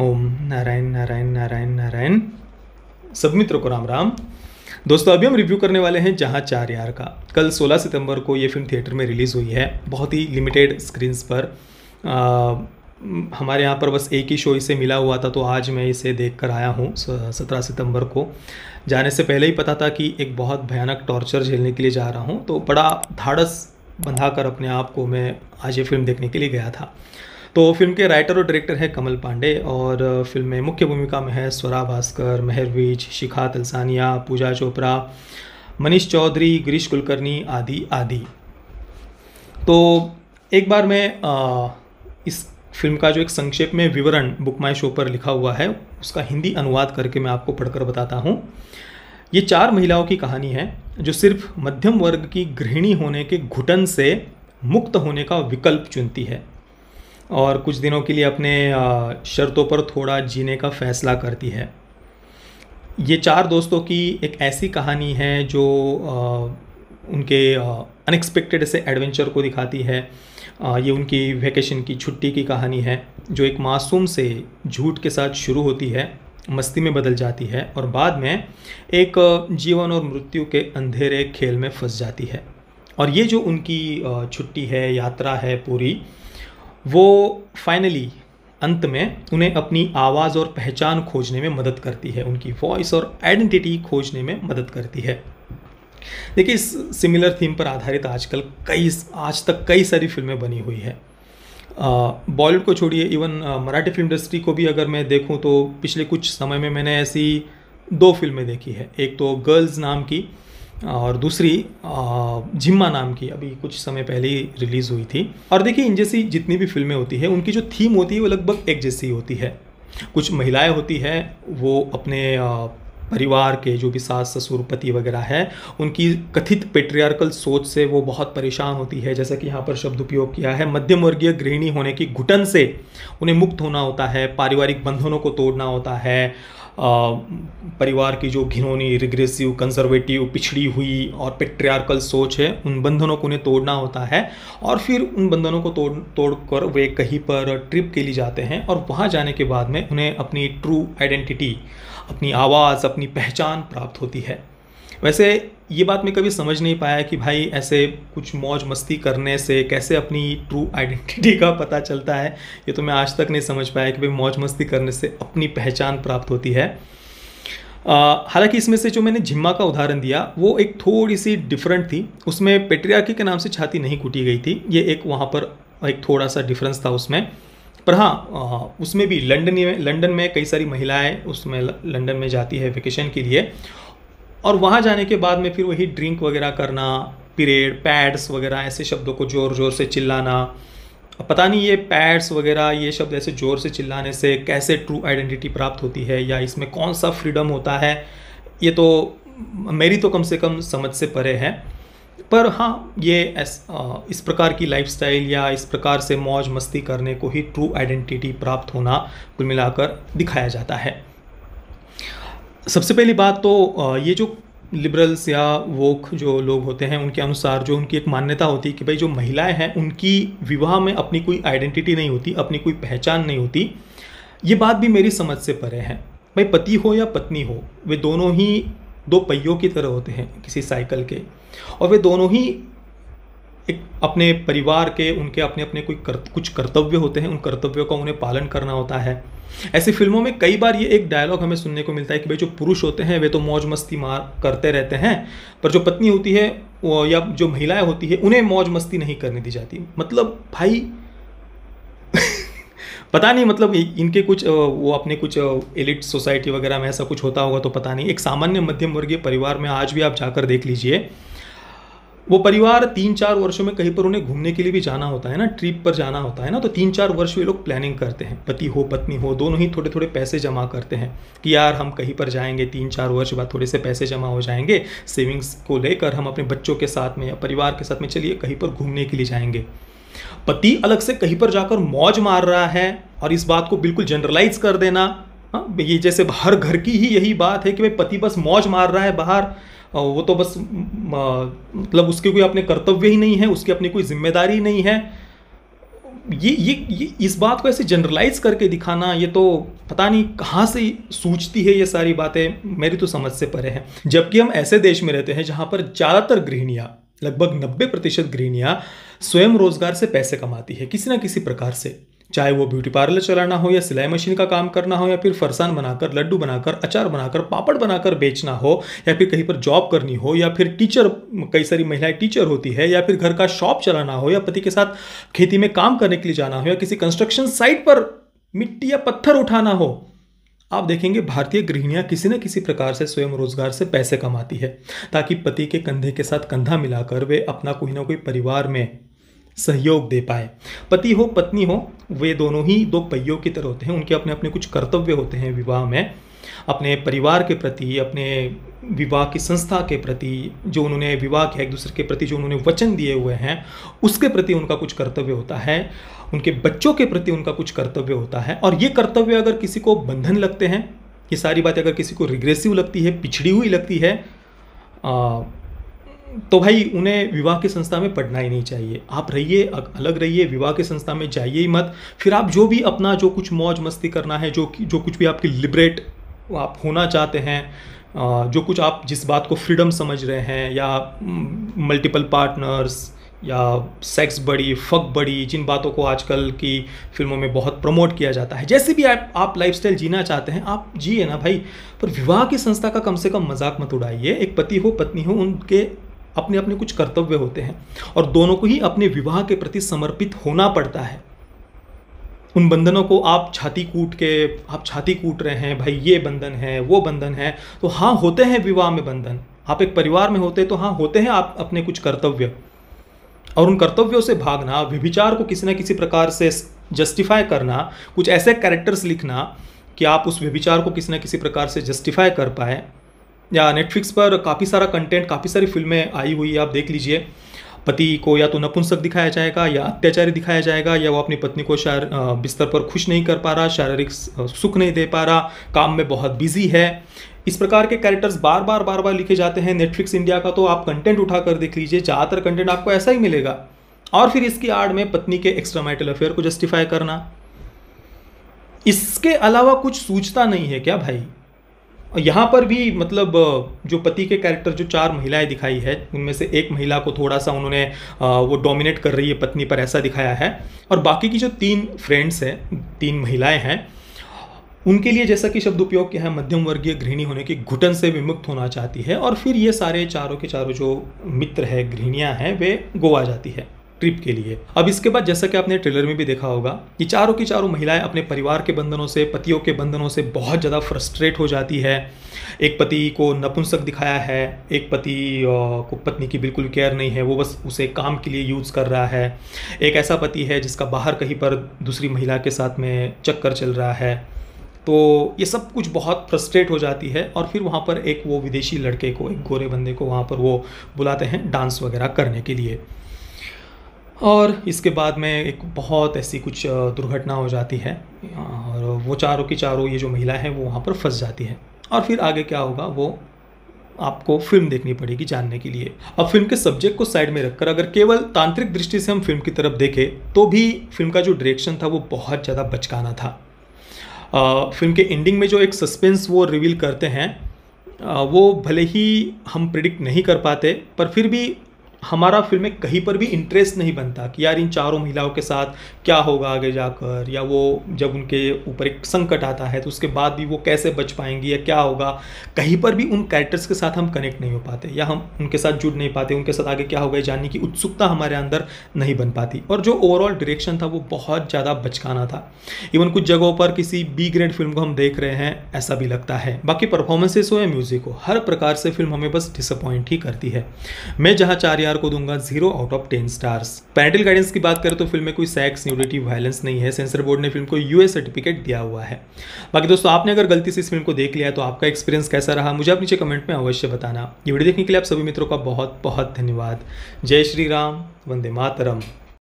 ओम नारायण नारायण नारायण नारायण सब मित्रों को राम राम दोस्तों अभी हम रिव्यू करने वाले हैं जहाँ चार यार का कल 16 सितंबर को ये फिल्म थिएटर में रिलीज़ हुई है बहुत ही लिमिटेड स्क्रीन्स पर आ, हमारे यहाँ पर बस एक ही शो इसे मिला हुआ था तो आज मैं इसे देख कर आया हूँ सत्रह सितंबर को जाने से पहले ही पता था कि एक बहुत भयानक टॉर्चर झेलने के लिए जा रहा हूँ तो बड़ा धाड़स बंधा कर अपने आप को मैं आज ये फिल्म देखने के लिए गया था तो फिल्म के राइटर और डायरेक्टर हैं कमल पांडे और फिल्म में मुख्य भूमिका में है स्वरा भास्कर मेहरवीज शिखा तलसानिया पूजा चोपड़ा मनीष चौधरी गिरीश कुलकर्णी आदि आदि तो एक बार मैं इस फिल्म का जो एक संक्षेप में विवरण बुक माई शो पर लिखा हुआ है उसका हिंदी अनुवाद करके मैं आपको पढ़कर बताता हूँ ये चार महिलाओं की कहानी है जो सिर्फ मध्यम वर्ग की गृहिणी होने के घुटन से मुक्त होने का विकल्प चुनती है और कुछ दिनों के लिए अपने शर्तों पर थोड़ा जीने का फैसला करती है ये चार दोस्तों की एक ऐसी कहानी है जो उनके अनएक्सपेक्टेड से एडवेंचर को दिखाती है ये उनकी वैकेशन की छुट्टी की कहानी है जो एक मासूम से झूठ के साथ शुरू होती है मस्ती में बदल जाती है और बाद में एक जीवन और मृत्यु के अंधेरे खेल में फंस जाती है और ये जो उनकी छुट्टी है यात्रा है पूरी वो फाइनली अंत में उन्हें अपनी आवाज़ और पहचान खोजने में मदद करती है उनकी वॉइस और आइडेंटिटी खोजने में मदद करती है देखिए इस सिमिलर थीम पर आधारित आजकल कई आज तक कई सारी फिल्में बनी हुई है बॉलीवुड को छोड़िए इवन मराठी फिल्म इंडस्ट्री को भी अगर मैं देखूं तो पिछले कुछ समय में मैंने ऐसी दो फिल्में देखी है एक तो गर्ल्स नाम की और दूसरी जिम्मा नाम की अभी कुछ समय पहले ही रिलीज़ हुई थी और देखिए इन जैसी जितनी भी फिल्में होती है उनकी जो थीम होती है वो लगभग एक जैसी होती है कुछ महिलाएं होती हैं वो अपने परिवार के जो भी सास ससुर पति वगैरह है उनकी कथित पेट्रियार्कल सोच से वो बहुत परेशान होती है जैसा कि यहाँ पर शब्द उपयोग किया है मध्यम वर्गीय गृहिणी होने की घुटन से उन्हें मुक्त होना होता है पारिवारिक बंधनों को तोड़ना होता है आ, परिवार की जो घिनौनी रिग्रेसिव कंजर्वेटिव पिछड़ी हुई और पेट्रियार्कल सोच है उन बंधनों को उन्हें तोड़ना होता है और फिर उन बंधनों को तोड़ तोड़ कर वे कहीं पर ट्रिप के लिए जाते हैं और वहाँ जाने के बाद में उन्हें अपनी ट्रू आइडेंटिटी अपनी आवाज़ अपनी पहचान प्राप्त होती है वैसे ये बात मैं कभी समझ नहीं पाया कि भाई ऐसे कुछ मौज मस्ती करने से कैसे अपनी ट्रू आइडेंटिटी का पता चलता है ये तो मैं आज तक नहीं समझ पाया कि भाई मौज मस्ती करने से अपनी पहचान प्राप्त होती है हालांकि इसमें से जो मैंने जिम्मा का उदाहरण दिया वो एक थोड़ी सी डिफरेंट थी उसमें पेट्रियाकी के नाम से छाती नहीं कूटी गई थी ये एक वहाँ पर एक थोड़ा सा डिफरेंस था उसमें पर हाँ, हाँ उसमें भी लंडन में लंडन में कई सारी महिलाएं उसमें लंडन में जाती है वेकेशन के लिए और वहाँ जाने के बाद में फिर वही ड्रिंक वगैरह करना पीरियड पैड्स वगैरह ऐसे शब्दों को ज़ोर ज़ोर से चिल्लाना पता नहीं ये पैड्स वगैरह ये शब्द ऐसे ज़ोर से चिल्लाने से कैसे ट्रू आइडेंटिटी प्राप्त होती है या इसमें कौन सा फ्रीडम होता है ये तो मेरी तो कम से कम समझ से परे है पर हाँ ये एस, आ, इस प्रकार की लाइफस्टाइल या इस प्रकार से मौज मस्ती करने को ही ट्रू आइडेंटिटी प्राप्त होना कुल मिलाकर दिखाया जाता है सबसे पहली बात तो ये जो लिबरल्स या वोक जो लोग होते हैं उनके अनुसार जो उनकी एक मान्यता होती है कि भाई जो महिलाएं हैं उनकी विवाह में अपनी कोई आइडेंटिटी नहीं होती अपनी कोई पहचान नहीं होती ये बात भी मेरी समझ से परे है भाई पति हो या पत्नी हो वे दोनों ही दो पहियों की तरह होते हैं किसी साइकिल के और वे दोनों ही एक अपने परिवार के उनके अपने अपने कोई कर, कुछ कर्तव्य होते हैं उन कर्तव्यों का उन्हें पालन करना होता है ऐसी फिल्मों में कई बार ये एक डायलॉग हमें सुनने को मिलता है कि भाई जो पुरुष होते हैं वे तो मौज मस्ती मार करते रहते हैं पर जो पत्नी होती है या जो महिलाएं होती है उन्हें मौज मस्ती नहीं करने दी जाती मतलब भाई पता नहीं मतलब इनके कुछ वो अपने कुछ एलिट सोसाइटी वगैरह में ऐसा कुछ होता होगा तो पता नहीं एक सामान्य मध्यम वर्गीय परिवार में आज भी आप जाकर देख लीजिए वो परिवार तीन चार वर्षों में कहीं पर उन्हें घूमने के लिए भी जाना होता है ना ट्रिप पर जाना होता है ना तो तीन चार वर्ष वे लोग प्लानिंग करते हैं पति हो पत्नी हो दोनों ही थोड़े थोड़े पैसे जमा करते हैं कि यार हम कहीं पर जाएंगे तीन चार वर्ष बाद थोड़े से पैसे जमा हो जाएंगे सेविंग्स को लेकर हम अपने बच्चों के साथ में या परिवार के साथ में चलिए कहीं पर घूमने के लिए जाएंगे पति अलग से कहीं पर जाकर मौज मार रहा है और इस बात को बिल्कुल जनरलाइज कर देना हाँ ये जैसे हर घर की ही यही बात है कि भाई पति बस मौज मार रहा है बाहर वो तो बस मतलब उसके कोई अपने कर्तव्य ही नहीं है उसकी अपनी कोई जिम्मेदारी नहीं है ये ये ये इस बात को ऐसे जनरलाइज करके दिखाना ये तो पता नहीं कहाँ से सूझती है ये सारी बातें मेरी तो समझ से परे हैं जबकि हम ऐसे देश में रहते हैं जहाँ पर ज़्यादातर गृहिणियाँ लगभग 90 प्रतिशत गृहणियाँ स्वयं रोजगार से पैसे कमाती है किसी ना किसी प्रकार से चाहे वो ब्यूटी पार्लर चलाना हो या सिलाई मशीन का काम करना हो या फिर फरसान बनाकर लड्डू बनाकर अचार बनाकर पापड़ बनाकर बेचना हो या फिर कहीं पर जॉब करनी हो या फिर टीचर कई सारी महिलाएं टीचर होती है या फिर घर का शॉप चलाना हो या पति के साथ खेती में काम करने के लिए जाना हो या किसी कंस्ट्रक्शन साइट पर मिट्टी या पत्थर उठाना हो आप देखेंगे भारतीय गृहिणियाँ किसी न किसी प्रकार से स्वयं रोजगार से पैसे कमाती है ताकि पति के कंधे के साथ कंधा मिलाकर वे अपना कोई ना कोई परिवार में सहयोग दे पाए पति हो पत्नी हो वे दोनों ही दो पहियों की तरह होते हैं उनके अपने अपने कुछ कर्तव्य होते हैं विवाह में अपने परिवार के प्रति अपने विवाह की संस्था के प्रति जो उन्होंने विवाह किया एक दूसरे के प्रति जो उन्होंने वचन दिए हुए हैं उसके प्रति उनका कुछ कर्तव्य होता है उनके बच्चों के प्रति उनका कुछ कर्तव्य होता है और ये कर्तव्य अगर किसी को बंधन लगते हैं ये सारी बातें अगर किसी को रिग्रेसिव लगती है पिछड़ी हुई लगती है आ, तो भाई उन्हें विवाह की संस्था में पढ़ना ही नहीं चाहिए आप रहिए अलग रहिए विवाह की संस्था में जाइए ही मत फिर आप जो भी अपना जो कुछ मौज मस्ती करना है जो जो कुछ भी आपकी लिबरेट आप होना चाहते हैं जो कुछ आप जिस बात को फ्रीडम समझ रहे हैं या मल्टीपल पार्टनर्स या सेक्स बड़ी फक बड़ी जिन बातों को आजकल की फिल्मों में बहुत प्रमोट किया जाता है जैसे भी आप आप लाइफस्टाइल जीना चाहते हैं आप जिए ना भाई पर विवाह की संस्था का कम से कम मजाक मत उड़ाइए एक पति हो पत्नी हो उनके अपने अपने कुछ कर्तव्य होते हैं और दोनों को ही अपने विवाह के प्रति समर्पित होना पड़ता है उन बंधनों को आप छाती कूट के आप छाती कूट रहे हैं भाई ये बंधन है वो बंधन है तो हाँ होते हैं विवाह में बंधन आप एक परिवार में होते तो हाँ होते हैं आप अपने कुछ कर्तव्य और उन कर्तव्यों से भागना विभिचार को किसी न किसी प्रकार से जस्टिफाई करना कुछ ऐसे कैरेक्टर्स लिखना कि आप उस व्यभिचार को किसी न किसी प्रकार से जस्टिफाई कर पाए या नेटफ्लिक्स पर काफ़ी सारा कंटेंट काफ़ी सारी फिल्में आई हुई है आप देख लीजिए पति को या तो नपुंसक दिखाया जाएगा या अत्याचारी दिखाया जाएगा या वो अपनी पत्नी को शार बिस्तर पर खुश नहीं कर पा रहा शारीरिक सुख नहीं दे पा रहा काम में बहुत बिजी है इस प्रकार के कैरेक्टर्स बार बार बार बार लिखे जाते हैं नेटफ्लिक्स इंडिया का तो आप कंटेंट उठा कर देख लीजिए ज़्यादातर कंटेंट आपको ऐसा ही मिलेगा और फिर इसकी आड़ में पत्नी के एक्स्ट्रा मैटल अफेयर को जस्टिफाई करना इसके अलावा कुछ सूझता नहीं है क्या भाई यहाँ पर भी मतलब जो पति के कैरेक्टर जो चार महिलाएं दिखाई है उनमें से एक महिला को थोड़ा सा उन्होंने वो डोमिनेट कर रही है पत्नी पर ऐसा दिखाया है और बाकी की जो तीन फ्रेंड्स हैं तीन महिलाएं हैं उनके लिए जैसा कि शब्द उपयोग किया है मध्यम वर्गीय गृहिणी होने की घुटन से विमुक्त होना चाहती है और फिर ये सारे चारों के चारों जो मित्र है गृहणियाँ हैं वे गोवा जाती है ट्रिप के लिए अब इसके बाद जैसा कि आपने ट्रेलर में भी देखा होगा कि चारों की चारों महिलाएं अपने परिवार के बंधनों से पतियों के बंधनों से बहुत ज़्यादा फ्रस्ट्रेट हो जाती है एक पति को नपुंसक दिखाया है एक पति को पत्नी की बिल्कुल केयर नहीं है वो बस उसे काम के लिए यूज़ कर रहा है एक ऐसा पति है जिसका बाहर कहीं पर दूसरी महिला के साथ में चक्कर चल रहा है तो ये सब कुछ बहुत फ्रस्ट्रेट हो जाती है और फिर वहाँ पर एक वो विदेशी लड़के को एक गोरे बंदे को वहाँ पर वो बुलाते हैं डांस वगैरह करने के लिए और इसके बाद में एक बहुत ऐसी कुछ दुर्घटना हो जाती है और वो चारों की चारों ये जो महिला है वो वहाँ पर फंस जाती है और फिर आगे क्या होगा वो आपको फिल्म देखनी पड़ेगी जानने के लिए अब फिल्म के सब्जेक्ट को साइड में रखकर अगर केवल तांत्रिक दृष्टि से हम फिल्म की तरफ देखें तो भी फिल्म का जो डायरेक्शन था वो बहुत ज़्यादा बचकाना था आ, फिल्म के एंडिंग में जो एक सस्पेंस वो रिवील करते हैं आ, वो भले ही हम प्रिडिक्ट नहीं कर पाते पर फिर भी हमारा फिल्म में कहीं पर भी इंटरेस्ट नहीं बनता कि यार इन चारों महिलाओं के साथ क्या होगा आगे जाकर या वो जब उनके ऊपर एक संकट आता है तो उसके बाद भी वो कैसे बच पाएंगी या क्या होगा कहीं पर भी उन कैरेक्टर्स के साथ हम कनेक्ट नहीं हो पाते या हम उनके साथ जुड़ नहीं पाते उनके साथ आगे क्या होगा जानने की उत्सुकता हमारे अंदर नहीं बन पाती और जो ओवरऑल डायरेक्शन था वो बहुत ज़्यादा बचकाना था इवन कुछ जगहों पर किसी बी ग्रेड फिल्म को हम देख रहे हैं ऐसा भी लगता है बाकी परफॉर्मेंसेस हो या म्यूज़िक हो हर प्रकार से फिल्म हमें बस डिसअपॉइंट ही करती है मैं जहाँ चार यार स्टार को दूंगा zero out of ten stars parental guidance की बात करें तो फिल्म में कोई सेक्स न्यूडिटी वायलेंस नहीं है सेंसर बोर्ड ने फिल्म को यूएस सर्टिफिकेट दिया हुआ है बाकी दोस्तों आपने अगर गलती से इस फिल्म को देख लिया तो आपका एक्सपीरियंस कैसा रहा मुझे आप नीचे कमेंट में अवश्य बताना ये वीडियो देखने के लिए आप सभी मित्रों का बहुत बहुत धन्यवाद जय श्री राम वंदे मातरम